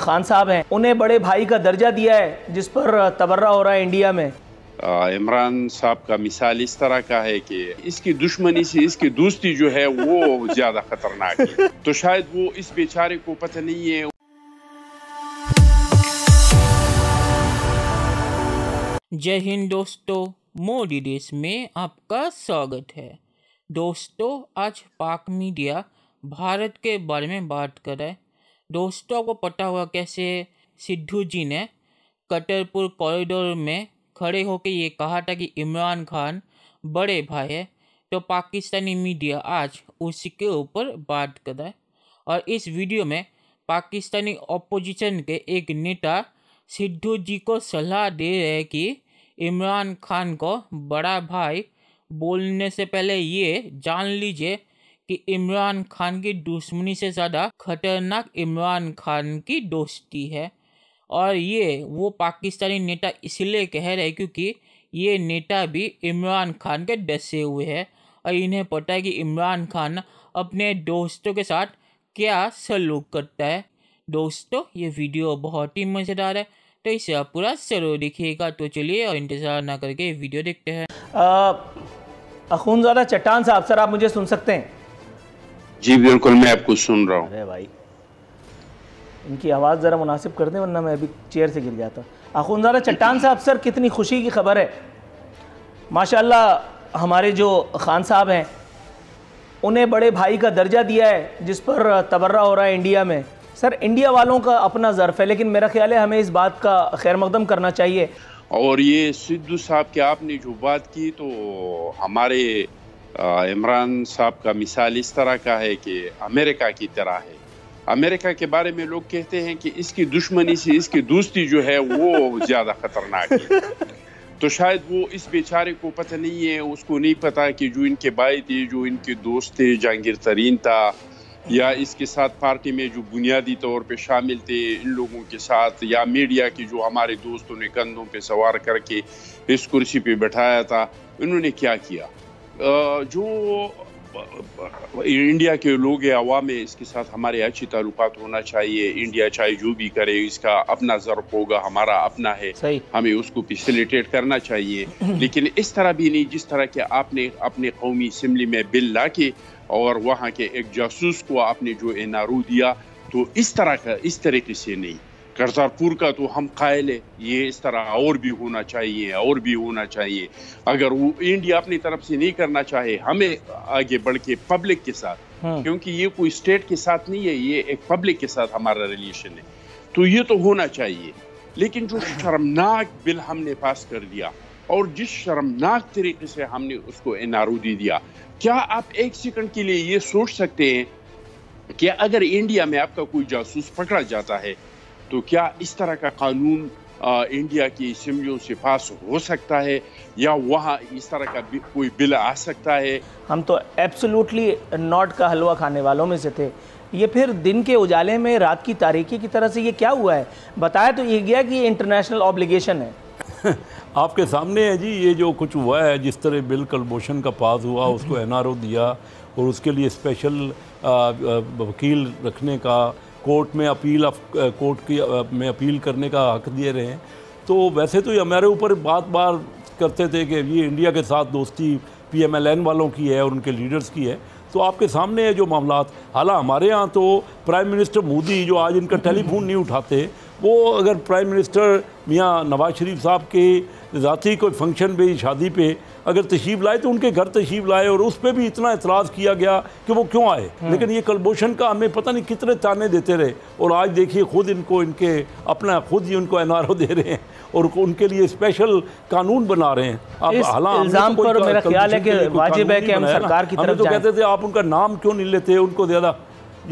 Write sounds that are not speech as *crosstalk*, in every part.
खान साहब हैं उन्हें बड़े भाई का दर्जा दिया है जिस पर तबर्रा हो रहा है इंडिया में इमरान साहब का मिसाल इस तरह का है कि इसकी दुश्मनी से इसकी दोस्ती जो है वो ज्यादा खतरनाक है *laughs* तो शायद वो इस बेचारे को पता नहीं है जय हिंद दोस्तों मोदी देश में आपका स्वागत है दोस्तों आज पाक मीडिया भारत के बारे में बात कर रहा है दोस्तों को पता हुआ कैसे सिद्धू जी ने कटरपुर कॉरिडोर में खड़े होकर ये कहा था कि इमरान खान बड़े भाई है तो पाकिस्तानी मीडिया आज उसके ऊपर बात कर रहा है और इस वीडियो में पाकिस्तानी अपोजिशन के एक नेता सिद्धू जी को सलाह दे रहे हैं कि इमरान खान को बड़ा भाई बोलने से पहले ये जान लीजिए कि इमरान खान की दुश्मनी से ज़्यादा खतरनाक इमरान खान की दोस्ती है और ये वो पाकिस्तानी नेता इसलिए कह रहे हैं क्योंकि ये नेता भी इमरान खान के डसे हुए हैं और इन्हें पता है कि इमरान खान अपने दोस्तों के साथ क्या सलूक करता है दोस्तों ये वीडियो बहुत ही मज़ेदार है तो इसे आप पूरा जरूर दिखिएगा तो चलिए और इंतज़ार ना करके वीडियो देखते हैं अखूनजादा चट्टान साहब सर आप मुझे सुन सकते हैं जी बिल्कुल मैं आपको सुन रहा हूँ अरे भाई इनकी आवाज़ ज़रा मुनासिब कर दें वरना मैं अभी चेयर से गिर जाता आखुनजारा चट्टान साहब सर कितनी खुशी की खबर है माशाल्लाह हमारे जो खान साहब हैं उन्हें बड़े भाई का दर्जा दिया है जिस पर तबर्रा हो रहा है इंडिया में सर इंडिया वालों का अपना ज़र्फ है लेकिन मेरा ख्याल है हमें इस बात का खैर मकदम करना चाहिए और ये सिद्धू साहब के आपने जो बात की तो हमारे इमरान साहब का मिसाल इस तरह का है कि अमेरिका की तरह है अमेरिका के बारे में लोग कहते हैं कि इसकी दुश्मनी से इसकी दोस्ती जो है वो ज़्यादा ख़तरनाक है तो शायद वो इस बेचारे को पता नहीं है उसको नहीं पता कि जो इनके भाई थे जो इनके दोस्त थे जहांगीर तरीन था या इसके साथ पार्टी में जो बुनियादी तौर पे शामिल थे इन लोगों के साथ या मीडिया के जो हमारे दोस्तों ने कंधों पे सवार करके इस कुर्सी पे बैठाया था इन्होंने क्या किया जो इंडिया के लोग है आवाम है इसके साथ हमारे अच्छे ताल्लुकात होना चाहिए इंडिया चाहे जो भी करे इसका अपना जरूर होगा हमारा अपना है हमें उसको फेसिलिटेट करना चाहिए *clears throat* लेकिन इस तरह भी नहीं जिस तरह के आपने अपने कौमी असम्बली में बिल ला के और वहाँ के एक जासूस को आपने जो एन दिया तो इस तरह का इस तरीके से नहीं करतारपुर का तो हम कायल है ये इस तरह और भी होना चाहिए और भी होना चाहिए अगर वो इंडिया अपनी तरफ से नहीं करना चाहे हमें आगे बढ़ के पब्लिक के साथ हाँ। क्योंकि ये कोई स्टेट के साथ नहीं है ये एक पब्लिक के साथ हमारा रिलेशन है तो ये तो होना चाहिए लेकिन जो *clears throat* शर्मनाक बिल हमने पास कर दिया और जिस शर्मनाक तरीके से हमने उसको एन दे दिया क्या आप एक सेकंड के लिए ये सोच सकते हैं कि अगर इंडिया में आपका कोई जासूस पकड़ा जाता है तो क्या इस तरह का कानून आ, इंडिया की असम्बलियों से पास हो सकता है या वहाँ इस तरह का कोई बिल आ सकता है हम तो एब्सोल्युटली नॉट का हलवा खाने वालों में से थे ये फिर दिन के उजाले में रात की तारीखी की तरह से ये क्या हुआ है बताया तो ये गया कि ये इंटरनेशनल ऑब्लिगेशन है *laughs* आपके सामने है जी ये जो कुछ हुआ है जिस तरह बिल मोशन का पास हुआ उसको एन *laughs* दिया और उसके लिए स्पेशल वकील रखने का कोर्ट में अपील अफ, कोर्ट की में अपील करने का हक दिए रहे हैं तो वैसे तो ये हमारे ऊपर बात बार करते थे कि ये इंडिया के साथ दोस्ती पीएमएलएन वालों की है और उनके लीडर्स की है तो आपके सामने है जो मामला हालाँ हमारे यहाँ तो प्राइम मिनिस्टर मोदी जो आज इनका टेलीफोन नहीं उठाते वो अगर प्राइम मिनिस्टर मियाँ नवाज शरीफ साहब के ज़ाती कोई फंक्शन पे शादी पे अगर तशीब लाए तो उनके घर तशीब लाए और उस पर भी इतना एतराज़ किया गया कि वो क्यों आए हम्म। लेकिन ये कलभूषण का हमें पता नहीं कितने ताने देते रहे और आज देखिए खुद इनको इनके अपना खुद ही उनको एन दे रहे हैं और उनके लिए स्पेशल कानून बना रहे हैं आप हालांकि तो मेरा ख्याल है कि वाजिब है कि हम सरकार की तो तरफ तो कहते थे आप उनका नाम क्यों नहीं लेते उनको ज़्यादा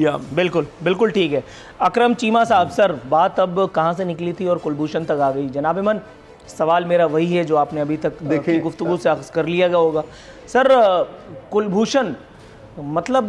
या बिल्कुल बिल्कुल ठीक है अकरम चीमा साहब सर बात अब कहाँ से निकली थी और कुलभूषण तक आ गई जनाब मन सवाल मेरा वही है जो आपने अभी तक देखिए गुफ्तु से कर लिया गया होगा सर कुलभूषण मतलब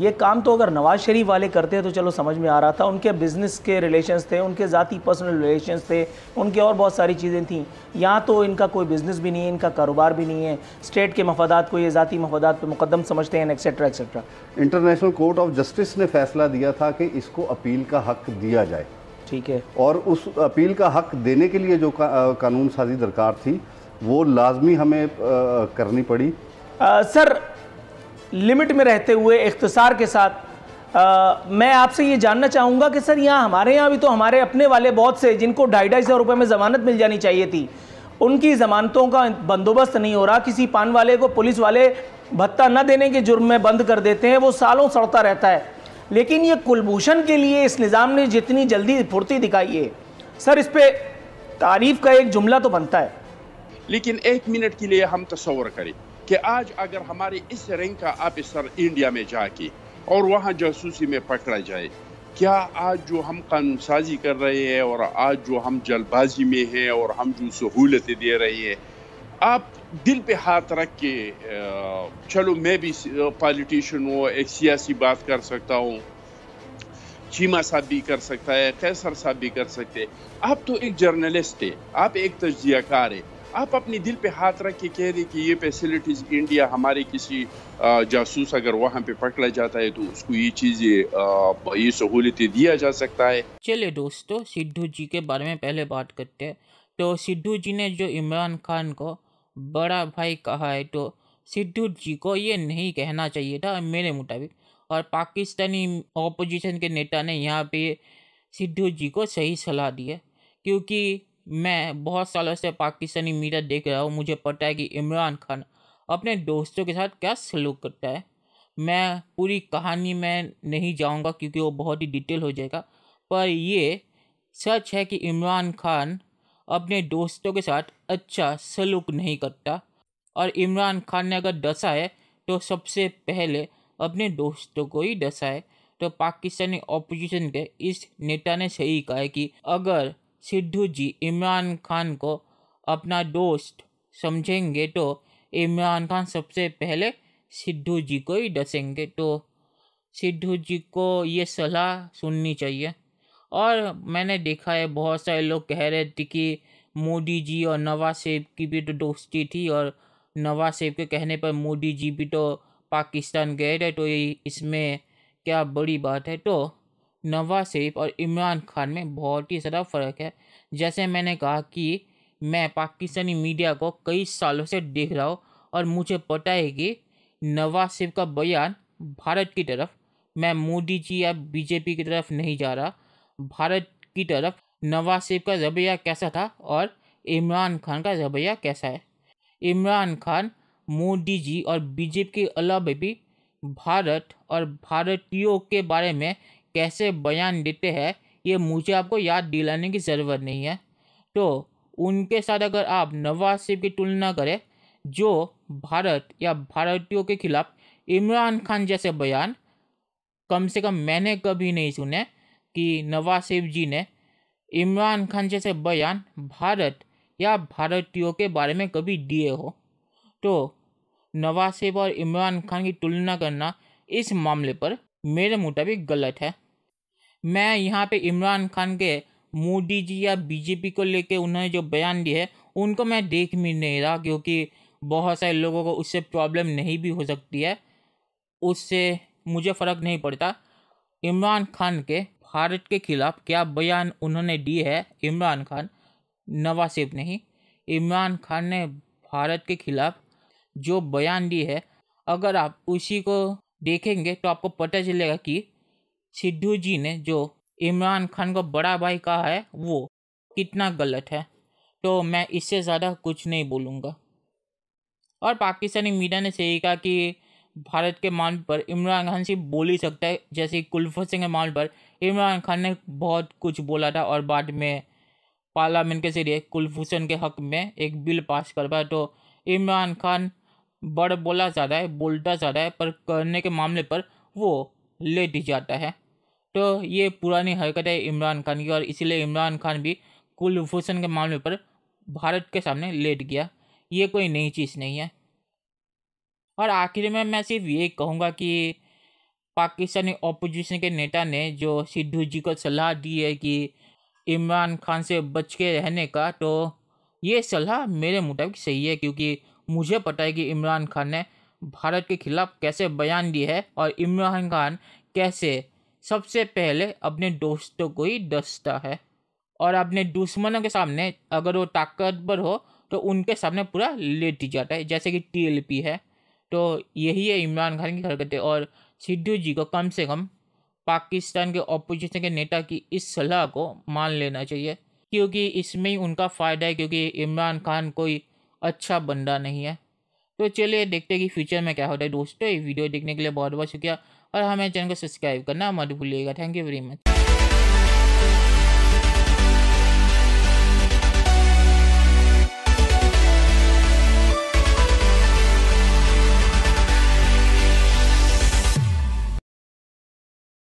ये काम तो अगर नवाज़ शरीफ वाले करते हैं तो चलो समझ में आ रहा था उनके बिज़नेस के रिलेशंस थे उनके ज़ाती पर्सनल रिलेशंस थे उनके और बहुत सारी चीज़ें थी यहाँ तो इनका कोई बिज़नेस भी नहीं है इनका कारोबार भी नहीं है स्टेट के मफादात को ये ज़ाती मफादात पर मुकदम समझते हैं etcetera etcetera international court of justice ने फैसला दिया था कि इसको अपील का हक दिया जाए ठीक है और उस अपील का हक देने के लिए जो का, कानून साजी दरकार थी वो लाजमी हमें आ, करनी पड़ी आ, सर लिमिट में रहते हुए इख्तसार के साथ आ, मैं आपसे ये जानना चाहूँगा कि सर यहाँ हमारे यहाँ भी तो हमारे अपने वाले बहुत से जिनको ढाई ढाई सौ रुपये में ज़मानत मिल जानी चाहिए थी उनकी ज़मानतों का बंदोबस्त नहीं हो रहा किसी पान वाले को पुलिस वाले भत्ता न देने के जुर्म में बंद कर देते हैं वो सालों सड़ता रहता है लेकिन ये कुलभूषण के लिए इस निज़ाम ने जितनी जल्दी फुर्ती दिखाई है सर इस पर तारीफ का एक जुमला तो बनता है लेकिन एक मिनट के लिए हम तस्वर करें कि आज अगर हमारे इस रैंक का ऑफिसर इंडिया में जाके और वहाँ जासूसी में पकड़ा जाए क्या आज जो हम कानून साजी कर रहे हैं और आज जो हम जल्दबाजी में हैं और हम जो सहूलतें दे रहे हैं आप दिल पे हाथ रख के चलो मैं भी पॉलिटिशियन हूँ एक सियासी बात कर सकता हूँ चीमा साहब भी कर सकता है कैसर साहब भी कर सकते हैं आप तो एक जर्नलिस्ट है आप एक तजियाकार है आप अपने दिल पे हाथ रख के कह दें कि ये फैसिलिटीज़ इंडिया हमारे किसी जासूस अगर वहाँ पे पकड़ा जाता है तो उसको ये चीज़ें ये सहूलियतें दिया जा सकता है चलिए दोस्तों सिद्धू जी के बारे में पहले बात करते हैं तो सिद्धू जी ने जो इमरान खान को बड़ा भाई कहा है तो सिद्धू जी को ये नहीं कहना चाहिए था मेरे मुताबिक और पाकिस्तानी ऑपोजिशन के नेता ने यहाँ पे सिद्धू जी को सही सलाह दी है क्योंकि मैं बहुत सालों से पाकिस्तानी मीडिया देख रहा हूँ मुझे पता है कि इमरान खान अपने दोस्तों के साथ क्या सलूक करता है मैं पूरी कहानी में नहीं जाऊँगा क्योंकि वो बहुत ही डिटेल हो जाएगा पर ये सच है कि इमरान खान अपने दोस्तों के साथ अच्छा सलूक नहीं करता और इमरान खान ने अगर डसा है तो सबसे पहले अपने दोस्तों को ही डसा है तो पाकिस्तानी ऑपोजिशन के इस नेता ने सही कहा है कि अगर सिद्धू जी इमरान खान को अपना दोस्त समझेंगे तो इमरान खान सबसे पहले सिद्धू जी को ही डसेंगे तो सिद्धू जी को ये सलाह सुननी चाहिए और मैंने देखा है बहुत सारे लोग कह रहे थे कि मोदी जी और नवाज शेफ की भी तो दोस्ती थी और नवाज शेफ के कहने पर मोदी जी भी तो पाकिस्तान गए थे तो ये इसमें क्या बड़ी बात है तो नवाज शरीफ और इमरान खान में बहुत ही ज़्यादा फ़र्क है जैसे मैंने कहा कि मैं पाकिस्तानी मीडिया को कई सालों से देख रहा हूँ और मुझे पता है कि नवाज शरीफ का बयान भारत की तरफ मैं मोदी जी या बीजेपी की तरफ नहीं जा रहा भारत की तरफ नवाज शरीफ का रवैया कैसा था और इमरान खान का रवैया कैसा है इमरान खान मोदी जी और बीजेपी के अलावा भी भारत और भारतीयों के बारे में कैसे बयान देते हैं ये मुझे आपको याद दिलाने की ज़रूरत नहीं है तो उनके साथ अगर आप नवाज शरीफ की तुलना करें जो भारत या भारतीयों के खिलाफ इमरान खान जैसे बयान कम से कम मैंने कभी नहीं सुने कि नवाज शरीफ जी ने इमरान खान जैसे बयान भारत या भारतीयों के बारे में कभी दिए हो तो नवाज शरीफ और इमरान खान की तुलना करना इस मामले पर मेरे मुताबिक गलत है मैं यहाँ पे इमरान खान के मोदी जी या बीजेपी को लेके उन्होंने जो बयान दिए है उनको मैं देख भी नहीं रहा क्योंकि बहुत सारे लोगों को उससे प्रॉब्लम नहीं भी हो सकती है उससे मुझे फ़र्क नहीं पड़ता इमरान खान के भारत के खिलाफ क्या बयान उन्होंने दिए है इमरान खान नवाज नहीं इमरान खान ने भारत के खिलाफ जो बयान दिए है अगर आप उसी को देखेंगे तो आपको पता चलेगा कि सिद्धू जी ने जो इमरान खान को बड़ा भाई कहा है वो कितना गलत है तो मैं इससे ज़्यादा कुछ नहीं बोलूँगा और पाकिस्तानी मीडिया ने सही कहा कि भारत के मामले पर इमरान खान सिर्फ बोल ही सकता है जैसे कुलफत सिंह के मामले पर इमरान खान ने बहुत कुछ बोला था और बाद में पार्लियामेंट के जरिए कुलभूषण के हक में एक बिल पास करवाया तो इमरान खान बड़ बोला ज़्यादा है बोलता ज़्यादा है पर करने के मामले पर वो लेट जाता है तो ये पुरानी हरकत है इमरान खान की और इसीलिए इमरान खान भी कुलभूषण के मामले पर भारत के सामने लेट गया ये कोई नई चीज़ नहीं है और आखिर में मैं सिर्फ ये कहूँगा कि पाकिस्तानी अपोजिशन के नेता ने जो सिद्धू जी को सलाह दी है कि इमरान खान से बच के रहने का तो ये सलाह मेरे मुताबिक सही है क्योंकि मुझे पता है कि इमरान खान ने भारत के खिलाफ कैसे बयान दिए है और इमरान खान कैसे सबसे पहले अपने दोस्तों को ही दसता है और अपने दुश्मनों के सामने अगर वो ताकतवर हो तो उनके सामने पूरा लेट जाता है जैसे कि टीएलपी है तो यही है इमरान खान की हरकतें और सिद्धू जी को कम से कम पाकिस्तान के अपोजिशन के नेता की इस सलाह को मान लेना चाहिए क्योंकि इसमें ही उनका फ़ायदा है क्योंकि इमरान खान कोई अच्छा बंदा नहीं है तो चलिए देखते हैं कि फ्यूचर में क्या होता है दोस्तों ये वीडियो देखने के लिए बहुत बहुत शुक्रिया और हमारे चैनल को सब्सक्राइब करना मत भूलिएगा थैंक यू वेरी मच